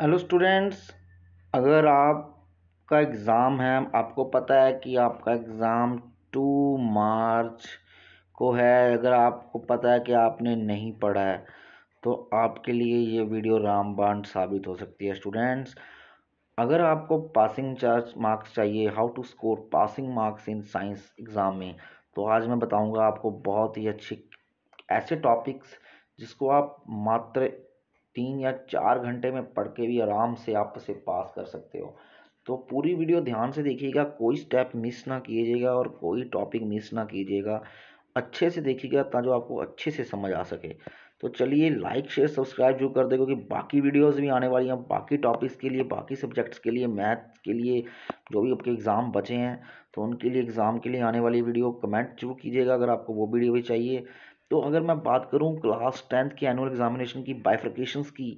hello students अगर आपका exam है आपको पता है कि आपका एग्ज़ाम टू मार्च को है अगर आपको पता है कि आपने नहीं पढ़ा है तो आपके लिए ये वीडियो रामबाण साबित हो सकती है स्टूडेंट्स अगर आपको पासिंग चार्ज मार्क्स चाहिए how to score passing marks in science exam में तो आज मैं बताऊंगा आपको बहुत ही अच्छे ऐसे टॉपिक्स जिसको आप मात्र तीन या चार घंटे में पढ़ के भी आराम से आप उसे पास कर सकते हो तो पूरी वीडियो ध्यान से देखिएगा कोई स्टेप मिस ना कीजिएगा और कोई टॉपिक मिस ना कीजिएगा अच्छे से देखिएगा ताकि आपको अच्छे से समझ आ सके तो चलिए लाइक शेयर सब्सक्राइब जरूर कर दे क्योंकि बाकी वीडियोस भी आने वाली हैं बाकी टॉपिक्स के लिए बाकी सब्जेक्ट्स के लिए मैथ के लिए जो भी आपके एग्ज़ाम बचे हैं तो उनके लिए एग्ज़ाम के लिए आने वाली वीडियो कमेंट जरूर कीजिएगा अगर आपको वो वीडियो भी चाहिए तो अगर मैं बात करूँ क्लास टेंथ के एनुअल एग्जामिनेशन की बाइफ्रिकेशन की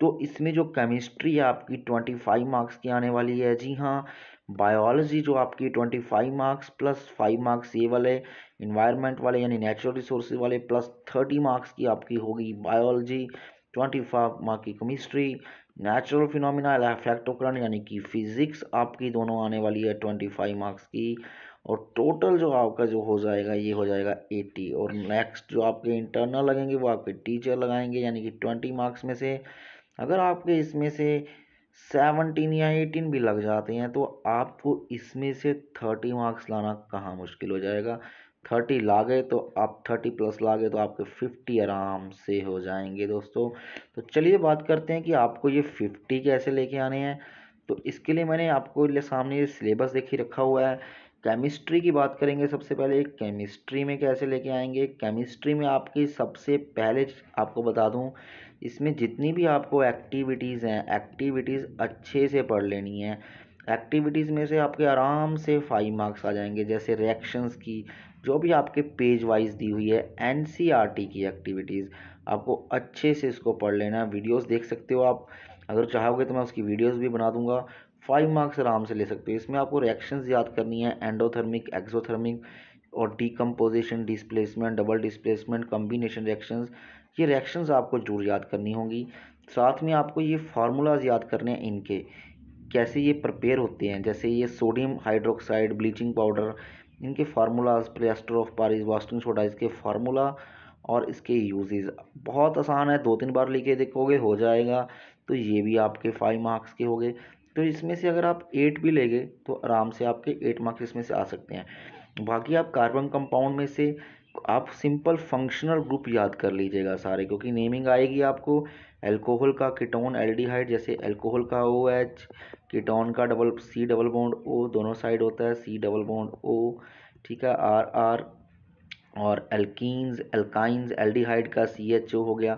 तो इसमें जो केमिस्ट्री है आपकी ट्वेंटी फाइव मार्क्स की आने वाली है जी हाँ बायोलॉजी जो आपकी twenty five marks plus five marks ये वाले इन्वायरमेंट वाले यानी नेचुरल रिसोर्स वाले प्लस थर्टी मार्क्स की आपकी होगी बायोलॉजी ट्वेंटी फाइव मार्क की केमिस्ट्री नेचुरल फिनोमिना इफेक्टोकरण यानी कि फिजिक्स आपकी दोनों आने वाली है ट्वेंटी फाइव मार्क्स की और टोटल जो आपका जो हो जाएगा ये हो जाएगा एटी और नेक्स्ट जो आपके इंटरनल लगेंगे वो आपके टीचर लगाएंगे यानी कि ट्वेंटी मार्क्स में से अगर आपके इसमें से सेवनटीन या एटीन भी लग जाते हैं तो आपको इसमें से थर्टी मार्क्स लाना कहाँ मुश्किल हो जाएगा थर्टी ला गए तो आप थर्टी प्लस ला गए तो आपके फिफ्टी आराम से हो जाएंगे दोस्तों तो चलिए बात करते हैं कि आपको ये फिफ्टी कैसे लेके आने हैं तो इसके लिए मैंने आपको सामने ये सिलेबस देखी रखा हुआ है केमिस्ट्री की बात करेंगे सबसे पहले केमिस्ट्री में कैसे लेके आएंगे केमिस्ट्री में आपकी सबसे पहले आपको बता दूं इसमें जितनी भी आपको एक्टिविटीज़ हैं एक्टिविटीज़ अच्छे से पढ़ लेनी है एक्टिविटीज़ में से आपके आराम से फाइव मार्क्स आ जाएंगे जैसे रिएक्शंस की जो भी आपके पेज वाइज दी हुई है एन e की एक्टिविटीज़ आपको अच्छे से इसको पढ़ लेना है वीडियोस देख सकते हो आप अगर चाहोगे तो मैं उसकी वीडियोस भी बना दूंगा फाइव मार्क्स आराम से ले सकते हो इसमें आपको रिएक्शंस याद करनी है एंडोथर्मिक एक्सोथर्मिक और decomposition displacement double displacement combination reactions ये रिएक्शंस आपको जरूर याद करनी होगी साथ में आपको ये फार्मूलाज याद करने हैं इनके कैसे ये प्रपेयर होते हैं जैसे ये सोडियम हाइड्रोक्साइड ब्लीचिंग पाउडर इनके formulas plaster of Paris washing soda इसके फार्मूला और इसके यूजेज बहुत आसान है दो तीन बार लिखे देखोगे हो जाएगा तो ये भी आपके फाइव मार्क्स के हो गए तो इसमें से अगर आप एट भी लेंगे तो आराम से आपके एट मार्क्स इसमें से आ सकते हैं बाकी आप कार्बन कंपाउंड में से आप सिंपल फंक्शनल ग्रुप याद कर लीजिएगा सारे क्योंकि नेमिंग आएगी आपको एल्कोहल का कीटोन एल्डिहाइड जैसे एल्कोहल का ओ एच कीटोन का double C double bond O दोनों साइड होता है सी डबल बॉन्ड ओ ठीक है आर आर और एल्कीन्स एल्काइंस एल्डिहाइड का सी एच ओ हो गया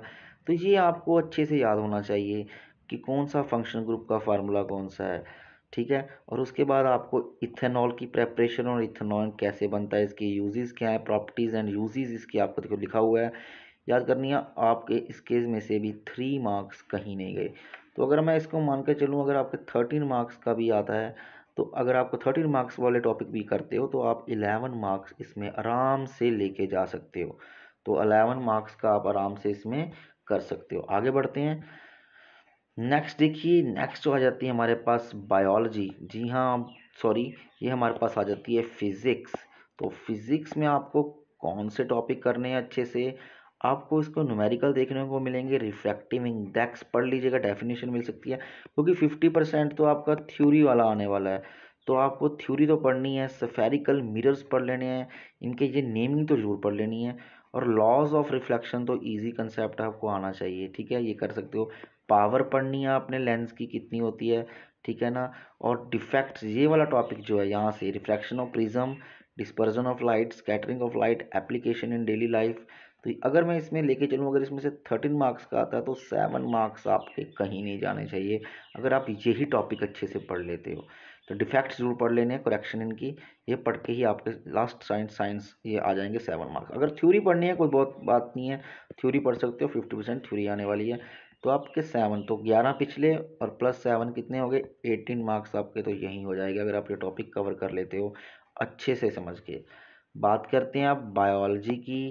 तो ये आपको अच्छे से याद होना चाहिए कि कौन सा फंक्शन ग्रुप का फार्मूला कौन सा है ठीक है और उसके बाद आपको इथेनॉल की प्रेपरेशन और इथेनॉल कैसे बनता है इसके यूजेस क्या है प्रॉपर्टीज़ एंड यूजेस इसकी आपको देखो लिखा हुआ है याद करनी है आपके केस में से भी थ्री मार्क्स कहीं नहीं गए तो अगर मैं इसको मान के चलूँ अगर आपके थर्टीन मार्क्स का भी आता है तो अगर आपको थर्टीन मार्क्स वाले टॉपिक भी करते हो तो आप इलेवन मार्क्स इसमें आराम से लेके जा सकते हो तो अलेवन मार्क्स का आप आराम से इसमें कर सकते हो आगे बढ़ते हैं नेक्स्ट देखिए नेक्स्ट जो आ जाती है हमारे पास बायोलॉजी जी हाँ सॉरी ये हमारे पास आ जाती है फिज़िक्स तो फिज़िक्स में आपको कौन से टॉपिक करने हैं अच्छे से आपको इसको न्यूमेरिकल देखने को मिलेंगे रिफ्रैक्टिव इंडेक्स पढ़ लीजिएगा डेफिनेशन मिल सकती है क्योंकि फिफ्टी परसेंट तो आपका थ्योरी वाला आने वाला है तो आपको थ्योरी तो पढ़नी है सफेरिकल मिरर्स पढ़ लेने हैं इनके ये नेमिंग तो जरूर पढ़ लेनी है और लॉज ऑफ रिफ्लेक्शन तो ईजी कंसेप्ट आपको आना चाहिए ठीक है ये कर सकते हो पावर पढ़नी है आपने लेंस की कितनी होती है ठीक है ना और डिफेक्ट ये वाला टॉपिक जो है यहाँ से refraction of prism dispersion of light scattering of light application in daily life तो अगर मैं इसमें लेके चलूँ अगर इसमें से थर्टीन मार्क्स का आता है तो सेवन मार्क्स आपके कहीं नहीं जाने चाहिए अगर आप यही टॉपिक अच्छे से पढ़ लेते हो तो डिफेक्ट्स जरूर पढ़ लेने हैं करेक्शन इनकी ये पढ़ के ही आपके लास्ट साइंस साइंस ये आ जाएंगे सेवन मार्क्स अगर थ्योरी पढ़नी है कोई बहुत बात नहीं है थ्योरी पढ़ सकते हो फिफ्टी परसेंट थ्योरी आने वाली है तो आपके सेवन तो ग्यारह पिछले और प्लस सेवन कितने हो गए एटीन मार्क्स आपके तो यहीं हो जाएंगे अगर आप ये टॉपिक कवर कर लेते हो अच्छे से समझ के बात करते हैं आप बायोलॉजी की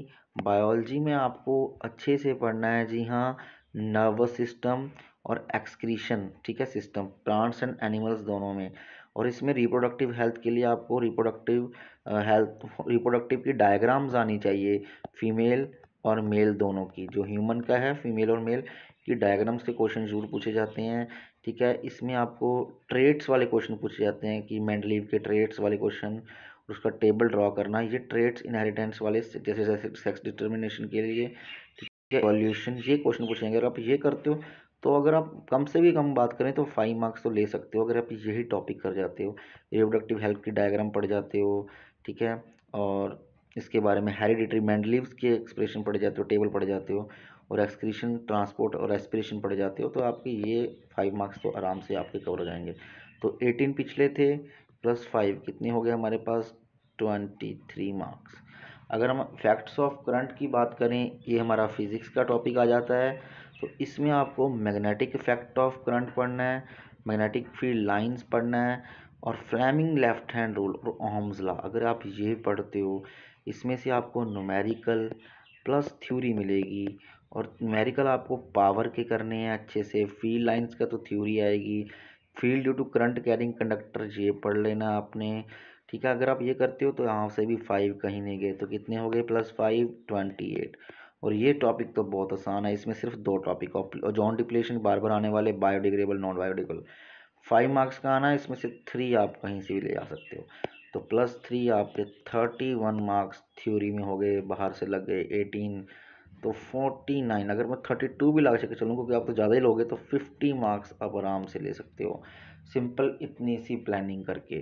बायोलॉजी में आपको अच्छे से पढ़ना है जी हाँ नर्वस सिस्टम और एक्सक्रीशन ठीक है सिस्टम प्लांट्स एंड एनिमल्स दोनों में और इसमें रिप्रोडक्टिव हेल्थ के लिए आपको रिप्रोडक्टिव हेल्थ रिप्रोडक्टिव की डायग्राम्स आनी चाहिए फीमेल और मेल दोनों की जो ह्यूमन का है फीमेल और मेल कि डायग्राम्स के क्वेश्चन जरूर पूछे जाते हैं ठीक है इसमें आपको ट्रेड्स वाले क्वेश्चन पूछे जाते हैं कि मैंडलीव के ट्रेड्स वाले क्वेश्चन उसका टेबल ड्रॉ करना ये ट्रेड्स इनहेरिटेंस वाले जैसे जैसे सेक्स डिटर्मिनेशन के लिए ठीक है वॉल्यूशन ये क्वेश्चन पूछेंगे अगर आप ये करते हो तो अगर आप कम से भी कम बात करें तो फाइव मार्क्स तो ले सकते हो अगर आप यही टॉपिक कर जाते हो रिप्रोडक्टिव हेल्थ की डायग्राम पढ़ जाते हो ठीक है और इसके बारे में हेरिडिटरी मेंडलिव्स के एक्सप्रेशन पढ़ जाते हो टेबल पढ़ जाते हो और एक्सक्रीशन ट्रांसपोर्ट और एस्पिरेशन पढ़ जाते हो तो आपके ये फाइव मार्क्स तो आराम से आपके कवर हो जाएंगे तो एटीन पिछले थे प्लस फाइव कितने हो गए हमारे पास ट्वेंटी थ्री मार्क्स अगर हम फैक्ट्स ऑफ करंट की बात करें ये हमारा फिज़िक्स का टॉपिक आ जाता है तो इसमें आपको मैग्नेटिक इफेक्ट ऑफ करंट पढ़ना है मैग्नेटिक फील्ड लाइंस पढ़ना है और फ्लैमिंग लेफ्ट हैंड रूल और ओहम्स अगर आप ये पढ़ते हो इसमें से आपको नुमेरिकल प्लस थ्योरी मिलेगी और नुमेरिकल आपको पावर के करने हैं अच्छे से फील्ड लाइंस का तो थ्योरी आएगी field due to current carrying conductor ये पढ़ लेना आपने ठीक है अगर आप ये करते हो तो यहाँ से भी फाइव कहीं नहीं गए तो कितने हो गए प्लस फाइव ट्वेंटी एट और ये टॉपिक तो बहुत आसान है इसमें सिर्फ दो टॉपिक और जॉन डिप्लेशन बार बार आने वाले biodegradable non biodegradable five marks का आना है इसमें से थ्री आप कहीं से भी ले जा सकते हो तो प्लस थ्री आपके थर्टी वन मार्क्स थ्योरी में हो गए बाहर से लग गए एटीन तो फोर्टी नाइन अगर मैं थर्टी टू भी ला सके चलूँ क्योंकि आप तो ज़्यादा ही लोगे तो फिफ्टी मार्क्स आप आराम से ले सकते हो सिंपल इतनी सी प्लानिंग करके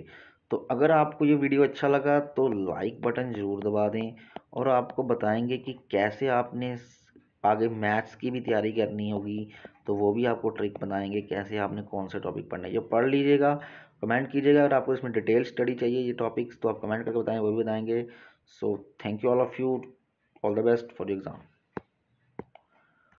तो अगर आपको ये वीडियो अच्छा लगा तो लाइक बटन ज़रूर दबा दें और आपको बताएंगे कि कैसे आपने आगे मैथ्स की भी तैयारी करनी होगी तो वो भी आपको ट्रिक बनाएंगे कैसे आपने कौन से टॉपिक पढ़ना है ये पढ़ लीजिएगा कमेंट कीजिएगा अगर आपको इसमें डिटेल स्टडी चाहिए ये टॉपिक्स तो आप कमेंट करके बताएं वो भी बताएंगे so thank you all of you all the best for exam